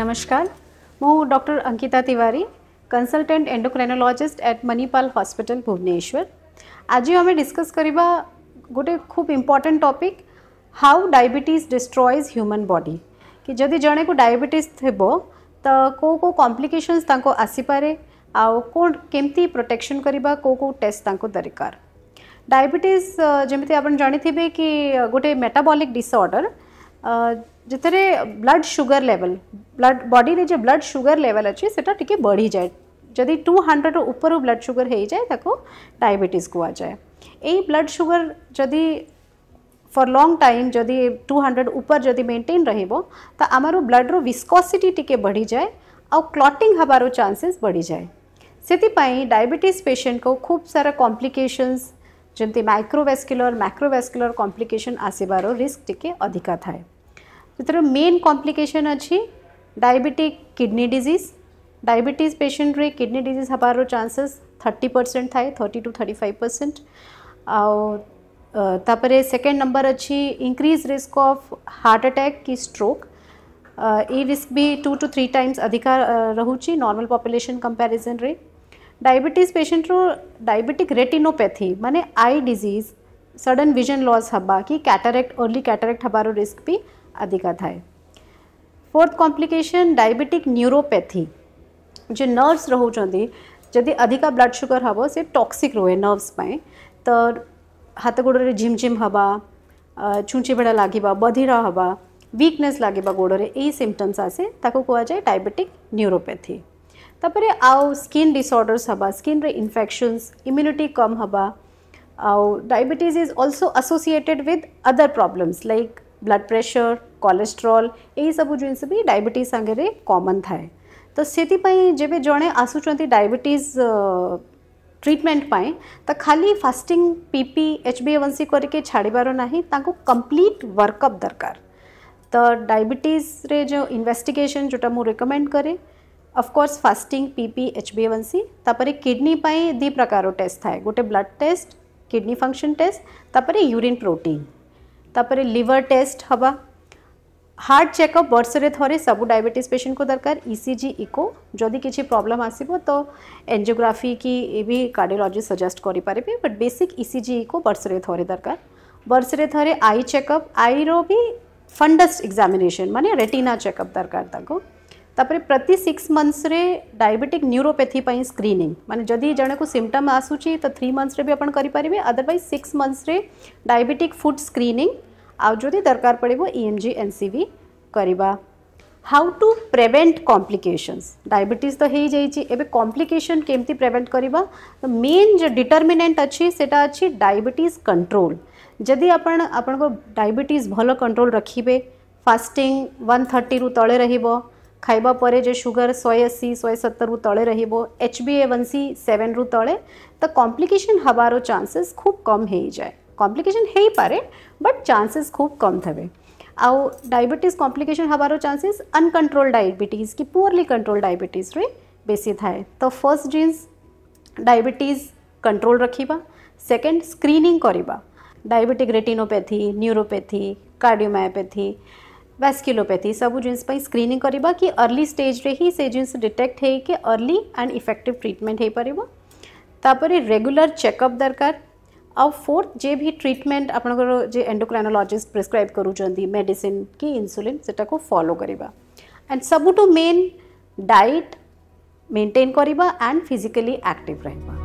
नमस्कार मु doctor Ankita Tiwari consultant endocrinologist at Manipal hospital Bhubaneswar आज आम डिस्कस करवा गोटे खूब important topic how diabetes destroys human body कि जदि जड़े को डायबिटीज थो तो कौ कौ कम्प्लिकेसन्स आसीपे आमती प्रोटेक्शन करवा कौ कौ टेस्ट दरकार डायबिटीज जमी आप जानी थे कि गोटे मेटाबॉलिक डिसऑर्डर जितने blood sugar level blood body रे जो ब्लड सुगर लेवल अच्छे से बढ़ी जाए जदि टू हंड्रेड ऊपर ब्लड सुगर हो जाए डायबिटीज कह जाए यही ब्लड सुगर जदि फॉर लॉन्ग टाइम जदि टू हंड्रेड ऊपर जदि मेंटेन रहिबो तो आमर ब्लड रो विस्कोसिटी टिके बढ़ी जाए आउ क्लॉटिंग हबारो चांसेस बढ़ी जाए से डायबिटीज पेशेंट को खूब सारा कॉम्प्लिकेशंस जमी माइक्रोवेस्कुलर माइक्रोवेस्कुलर कम्प्लिकेसन आसबार रिस्क टी अधिक थाए जो मेन कम्प्लिकेसन अच्छी diabetic kidney disease diabetic patient रे किडनी डिजिज हबार चान्सेस थर्टी परसेंट थाए thirty two thirty five percent आपर सेकेंड नंबर अच्छी increase risk of heart attack कि स्ट्रोक ये रिस्क भी टू टू थ्री टाइम्स अधिक रोचे नॉर्मल पॉपुलेशन कंपैरिजन रे डायबिटीज पेसेंटर डायबिटिक रेटिनोपैथी माने eye disease sudden vision loss हबा कि कैटरेक्ट अर्ली कैटरेक्ट हबार रिस्क भी अधिक थाए फोर्थ कॉम्प्लिकेशन डायबिटिक न्यूरोपैथी जो नर्वस रोचे जदि अधिका ब्लड सुगर हे सी टॉक्सिक रोए नर्वस तो हाथ गोड़े झिम हवा छुंचीभड़ा लगे बधिर हवा वीकनेस लगे गोड़े यही सिमटम्स आसे ताको कहुए डायबिटिक न्यूरोपैथी तापर आउ स्किन डिसऑर्डर्स हबा स्किन रे इन्फेक्शंस इम्यूनिटी कम हबा आउ diabetes is also associated with other problems like blood pressure cholesterol यही सब जिनस भी डायबिटीज सागे कॉमन थाए तो से जब जड़े आसुच्च डायबिटीज ट्रीटमेंट पाए तो खाली फास्टिंग पीपी एच बी एवं सी करके छाड़ बार ना कम्प्लीट वर्कअप दरकार तो डायबिटीज रे जो इन्वेस्टिगेशन जोटा मुझे रिकमेंड करे of course fasting PP H B एवं सी तापर किडनी दी प्रकार टेस्ट थाए गोटे blood test kidney function test तापर यूरीन प्रोटीन तापर लिवर टेस्ट हवा हार्ट चेकअप बर्षे थे सब डायबिटीज पेसेंट को दरकार इसीजी इको जदि किसी प्रॉब्लम आसो तो एंजियोग्राफी की भी कार्डियोलॉजी सजेस्ट करें बट बेसिक इसीजी इको बर्षे थे दरकार बर्षे थे आई चेकअप रो भी फंडस एक्जामेसन माने रेटिना चेकअप दरकार तापर प्रति six months diabetic neuropathy screening मानते जदि जड़े को सिमटम आसूँ तो थ्री मंथस भी आप otherwise six months diabetic foot screening आदि दरकार पड़े emergency we how to prevent complications diabetes तो हो जाए कॉम्प्लिकेशन केमती प्रिवेंट करवा मेन जो डिटर्मिनेंट अच्छी से डायबिटीज कंट्रोल जदि आप डायबिटीज भल कंट्रोल रखिए फास्टिंग वन थर्टी रू तले रहा ખાઈબા ପରେ જે શુગર સોએ અસી સોએ સત્તરવું તળે રહીબો H B A one C સેવેનરું તળે તો કોમ્પ્લિકેશન હવારો ચાન્સીસ ખૂબ કમ ହେଇଯାଏ କମ୍ପ୍ଲିକେସନ୍ ହେଇପାରେ ବଟ୍ ଚାନ୍ସେସ୍ ଖୁବ୍ କମ୍ ଥବେ ଆଉ ଡାଇବେଟିସ୍ କମ୍ପ୍ଲିକେସନ୍ ହେବାର ଚାନ୍ସେସ୍ ଅନକଣ୍ଟ୍ରୋଲ୍ ଡାଇବେଟିସ୍ କି ପୁଅର୍ଲି କଣ୍ଟ୍ରୋଲ୍ ଡାଇବେଟିସ୍ରେ ବେଶୀ ଥାଏ ତ ଫର୍ଷ୍ଟ ଜିନ୍ସ ଡାଇବେଟିସ୍ କଣ୍ଟ୍ରୋଲ୍ ରଖିବା ସେକେଣ୍ଡ ସ୍କ୍ରିନିଂ କରିବା diabetic retinopathy neuropathy cardiomyopathy vasculopathy सब जिन स्क्रीनिंग करवा कि अर्ली स्टेज रे ही से जिन डिटेक्ट हो कि अर्ली एंड इफेक्टिव ट्रीटमेंट हो पार तापर रेगुलर चेकअप दरकार आ फोर्थ जे भी ट्रीटमेंट आप एंडोक्राइनोलॉजिस्ट प्रिस्क्राइब मेडिसिन कि इंसुलिन से फॉलो करवा एंड सबुठ मेन डाइट मेंटेन करवा एंड फिजिकली एक्टिव रहा